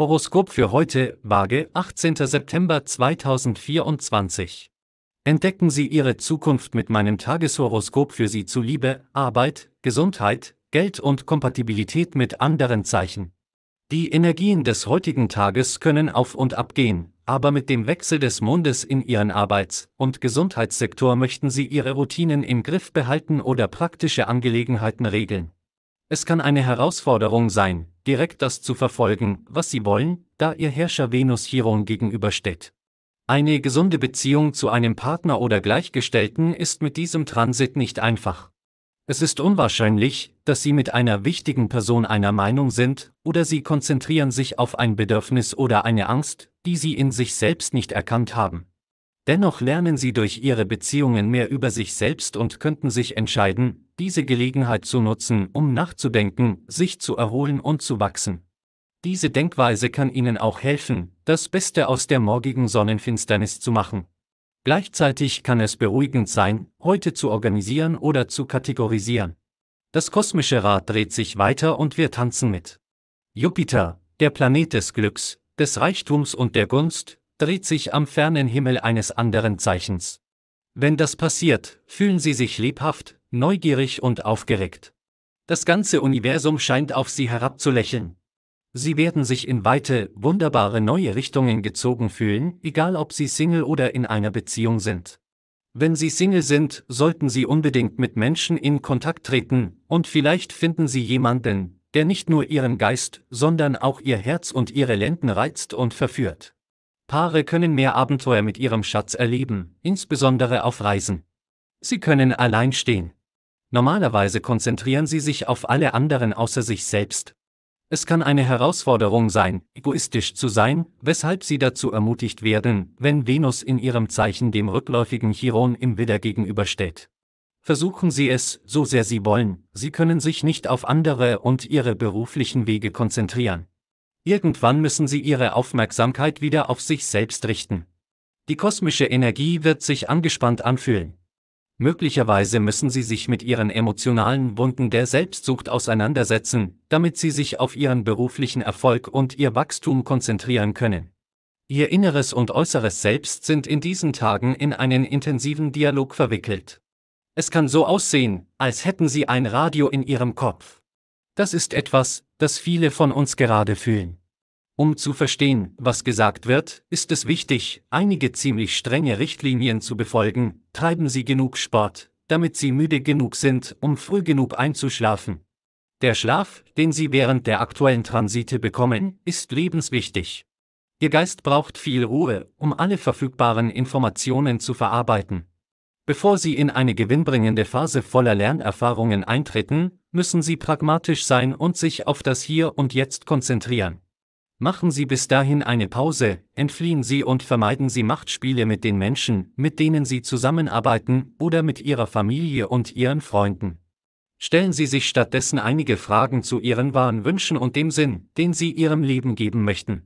Horoskop für heute, Waage, 18. September 2024. Entdecken Sie Ihre Zukunft mit meinem Tageshoroskop für Sie zu Liebe, Arbeit, Gesundheit, Geld und Kompatibilität mit anderen Zeichen. Die Energien des heutigen Tages können auf und ab gehen, aber mit dem Wechsel des Mondes in Ihren Arbeits- und Gesundheitssektor möchten Sie Ihre Routinen im Griff behalten oder praktische Angelegenheiten regeln. Es kann eine Herausforderung sein, direkt das zu verfolgen, was sie wollen, da ihr Herrscher Venus Chiron gegenübersteht. Eine gesunde Beziehung zu einem Partner oder Gleichgestellten ist mit diesem Transit nicht einfach. Es ist unwahrscheinlich, dass Sie mit einer wichtigen Person einer Meinung sind, oder Sie konzentrieren sich auf ein Bedürfnis oder eine Angst, die Sie in sich selbst nicht erkannt haben. Dennoch lernen Sie durch Ihre Beziehungen mehr über sich selbst und könnten sich entscheiden, diese Gelegenheit zu nutzen, um nachzudenken, sich zu erholen und zu wachsen. Diese Denkweise kann Ihnen auch helfen, das Beste aus der morgigen Sonnenfinsternis zu machen. Gleichzeitig kann es beruhigend sein, heute zu organisieren oder zu kategorisieren. Das kosmische Rad dreht sich weiter und wir tanzen mit. Jupiter, der Planet des Glücks, des Reichtums und der Gunst, dreht sich am fernen Himmel eines anderen Zeichens. Wenn das passiert, fühlen Sie sich lebhaft, neugierig und aufgeregt. Das ganze Universum scheint auf sie herabzulächeln. Sie werden sich in weite, wunderbare neue Richtungen gezogen fühlen, egal ob sie Single oder in einer Beziehung sind. Wenn Sie Single sind, sollten Sie unbedingt mit Menschen in Kontakt treten, und vielleicht finden Sie jemanden, der nicht nur Ihren Geist, sondern auch Ihr Herz und Ihre Lenden reizt und verführt. Paare können mehr Abenteuer mit ihrem Schatz erleben, insbesondere auf Reisen. Sie können allein stehen. Normalerweise konzentrieren sie sich auf alle anderen außer sich selbst. Es kann eine Herausforderung sein, egoistisch zu sein, weshalb sie dazu ermutigt werden, wenn Venus in ihrem Zeichen dem rückläufigen Chiron im Widder gegenübersteht. Versuchen Sie es, so sehr Sie wollen, Sie können sich nicht auf andere und Ihre beruflichen Wege konzentrieren. Irgendwann müssen Sie Ihre Aufmerksamkeit wieder auf sich selbst richten. Die kosmische Energie wird sich angespannt anfühlen. Möglicherweise müssen sie sich mit ihren emotionalen Wunden der Selbstsucht auseinandersetzen, damit sie sich auf ihren beruflichen Erfolg und ihr Wachstum konzentrieren können. Ihr inneres und äußeres Selbst sind in diesen Tagen in einen intensiven Dialog verwickelt. Es kann so aussehen, als hätten sie ein Radio in ihrem Kopf. Das ist etwas, das viele von uns gerade fühlen. Um zu verstehen, was gesagt wird, ist es wichtig, einige ziemlich strenge Richtlinien zu befolgen. Treiben Sie genug Sport, damit Sie müde genug sind, um früh genug einzuschlafen. Der Schlaf, den Sie während der aktuellen Transite bekommen, ist lebenswichtig. Ihr Geist braucht viel Ruhe, um alle verfügbaren Informationen zu verarbeiten. Bevor Sie in eine gewinnbringende Phase voller Lernerfahrungen eintreten, müssen Sie pragmatisch sein und sich auf das Hier und Jetzt konzentrieren. Machen Sie bis dahin eine Pause, entfliehen Sie und vermeiden Sie Machtspiele mit den Menschen, mit denen Sie zusammenarbeiten oder mit Ihrer Familie und Ihren Freunden. Stellen Sie sich stattdessen einige Fragen zu Ihren wahren Wünschen und dem Sinn, den Sie Ihrem Leben geben möchten.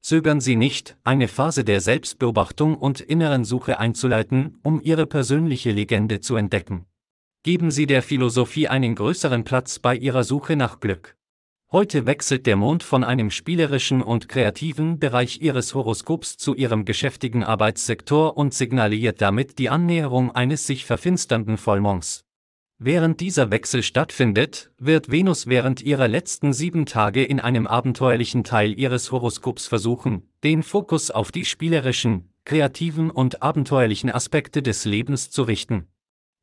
Zögern Sie nicht, eine Phase der Selbstbeobachtung und inneren Suche einzuleiten, um Ihre persönliche Legende zu entdecken. Geben Sie der Philosophie einen größeren Platz bei Ihrer Suche nach Glück. Heute wechselt der Mond von einem spielerischen und kreativen Bereich ihres Horoskops zu ihrem geschäftigen Arbeitssektor und signaliert damit die Annäherung eines sich verfinsternden Vollmonds. Während dieser Wechsel stattfindet, wird Venus während ihrer letzten sieben Tage in einem abenteuerlichen Teil ihres Horoskops versuchen, den Fokus auf die spielerischen, kreativen und abenteuerlichen Aspekte des Lebens zu richten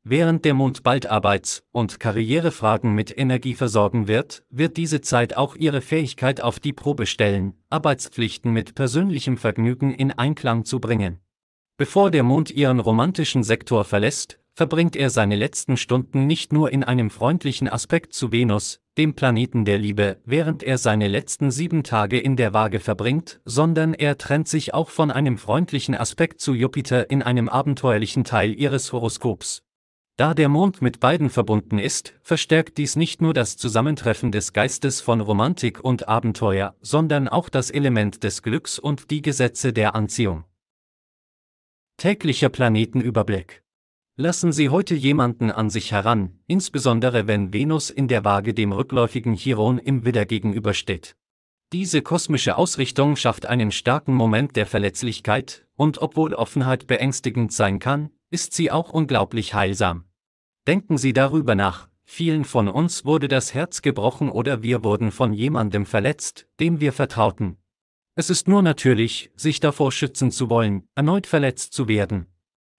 während der Mond bald Arbeits- und Karrierefragen mit Energie versorgen wird, wird diese Zeit auch ihre Fähigkeit auf die Probe stellen, Arbeitspflichten mit persönlichem Vergnügen in Einklang zu bringen. Bevor der Mond ihren romantischen Sektor verlässt, verbringt er seine letzten Stunden nicht nur in einem freundlichen Aspekt zu Venus, dem Planeten der Liebe, während er seine letzten sieben Tage in der Waage verbringt, sondern er trennt sich auch von einem freundlichen Aspekt zu Jupiter in einem abenteuerlichen Teil ihres Horoskops. Da der Mond mit beiden verbunden ist, verstärkt dies nicht nur das Zusammentreffen des Geistes von Romantik und Abenteuer, sondern auch das Element des Glücks und die Gesetze der Anziehung. Täglicher Planetenüberblick. Lassen Sie heute jemanden an sich heran, insbesondere wenn Venus in der Waage dem rückläufigen Chiron im Widder gegenübersteht. Diese kosmische Ausrichtung schafft einen starken Moment der Verletzlichkeit, und obwohl Offenheit beängstigend sein kann, ist sie auch unglaublich heilsam. Denken Sie darüber nach, vielen von uns wurde das Herz gebrochen oder wir wurden von jemandem verletzt, dem wir vertrauten. Es ist nur natürlich, sich davor schützen zu wollen, erneut verletzt zu werden.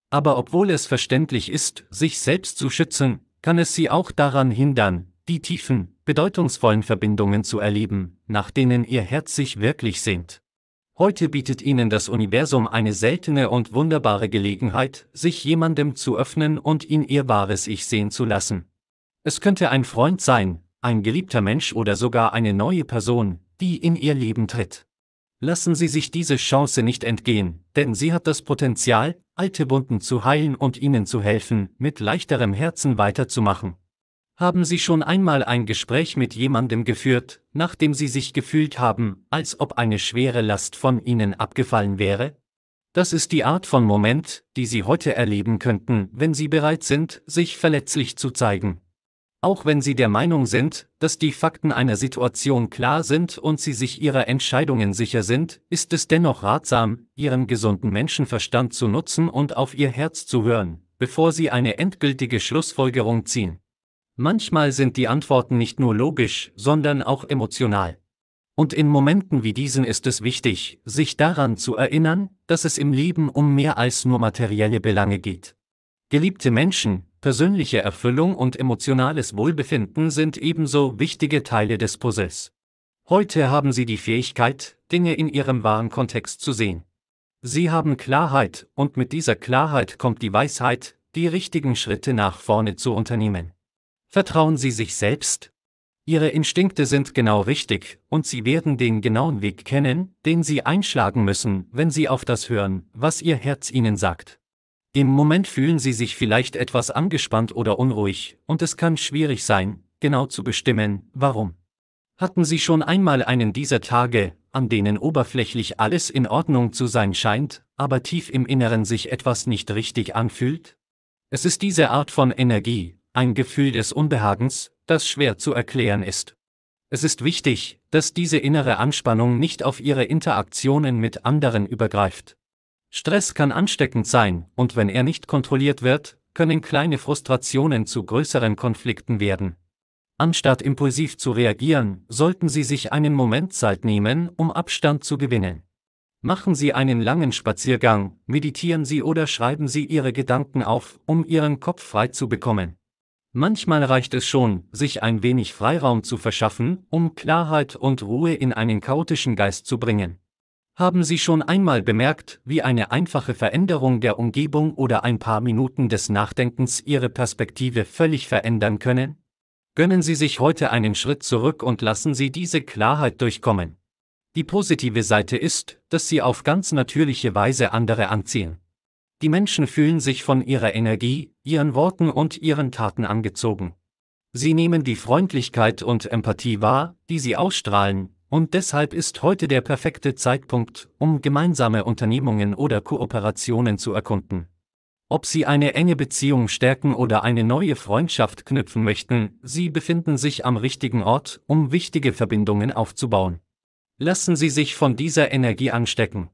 Aber obwohl es verständlich ist, sich selbst zu schützen, kann es sie auch daran hindern, die tiefen, bedeutungsvollen Verbindungen zu erleben, nach denen ihr Herz sich wirklich sehnt. Heute bietet Ihnen das Universum eine seltene und wunderbare Gelegenheit, sich jemandem zu öffnen und ihn Ihr wahres Ich sehen zu lassen. Es könnte ein Freund sein, ein geliebter Mensch oder sogar eine neue Person, die in Ihr Leben tritt. Lassen Sie sich diese Chance nicht entgehen, denn sie hat das Potenzial, alte Wunden zu heilen und Ihnen zu helfen, mit leichterem Herzen weiterzumachen. Haben Sie schon einmal ein Gespräch mit jemandem geführt, nachdem Sie sich gefühlt haben, als ob eine schwere Last von Ihnen abgefallen wäre? Das ist die Art von Moment, die Sie heute erleben könnten, wenn Sie bereit sind, sich verletzlich zu zeigen. Auch wenn Sie der Meinung sind, dass die Fakten einer Situation klar sind und Sie sich Ihrer Entscheidungen sicher sind, ist es dennoch ratsam, Ihren gesunden Menschenverstand zu nutzen und auf Ihr Herz zu hören, bevor Sie eine endgültige Schlussfolgerung ziehen. Manchmal sind die Antworten nicht nur logisch, sondern auch emotional. Und in Momenten wie diesen ist es wichtig, sich daran zu erinnern, dass es im Leben um mehr als nur materielle Belange geht. Geliebte Menschen, persönliche Erfüllung und emotionales Wohlbefinden sind ebenso wichtige Teile des Puzzles. Heute haben Sie die Fähigkeit, Dinge in ihrem wahren Kontext zu sehen. Sie haben Klarheit, und mit dieser Klarheit kommt die Weisheit, die richtigen Schritte nach vorne zu unternehmen. Vertrauen Sie sich selbst? Ihre Instinkte sind genau richtig, und Sie werden den genauen Weg kennen, den Sie einschlagen müssen, wenn Sie auf das hören, was Ihr Herz Ihnen sagt. Im Moment fühlen Sie sich vielleicht etwas angespannt oder unruhig, und es kann schwierig sein, genau zu bestimmen, warum. Hatten Sie schon einmal einen dieser Tage, an denen oberflächlich alles in Ordnung zu sein scheint, aber tief im Inneren sich etwas nicht richtig anfühlt? Es ist diese Art von Energie, ein Gefühl des Unbehagens, das schwer zu erklären ist. Es ist wichtig, dass diese innere Anspannung nicht auf ihre Interaktionen mit anderen übergreift. Stress kann ansteckend sein, und wenn er nicht kontrolliert wird, können kleine Frustrationen zu größeren Konflikten werden. Anstatt impulsiv zu reagieren, sollten Sie sich einen Moment Zeit nehmen, um Abstand zu gewinnen. Machen Sie einen langen Spaziergang, meditieren Sie oder schreiben Sie Ihre Gedanken auf, um Ihren Kopf frei zu bekommen. Manchmal reicht es schon, sich ein wenig Freiraum zu verschaffen, um Klarheit und Ruhe in einen chaotischen Geist zu bringen. Haben Sie schon einmal bemerkt, wie eine einfache Veränderung der Umgebung oder ein paar Minuten des Nachdenkens Ihre Perspektive völlig verändern können? Gönnen Sie sich heute einen Schritt zurück und lassen Sie diese Klarheit durchkommen. Die positive Seite ist, dass Sie auf ganz natürliche Weise andere anziehen. Die Menschen fühlen sich von ihrer Energie, ihren Worten und ihren Taten angezogen. Sie nehmen die Freundlichkeit und Empathie wahr, die sie ausstrahlen, und deshalb ist heute der perfekte Zeitpunkt, um gemeinsame Unternehmungen oder Kooperationen zu erkunden. Ob Sie eine enge Beziehung stärken oder eine neue Freundschaft knüpfen möchten, Sie befinden sich am richtigen Ort, um wichtige Verbindungen aufzubauen. Lassen Sie sich von dieser Energie anstecken.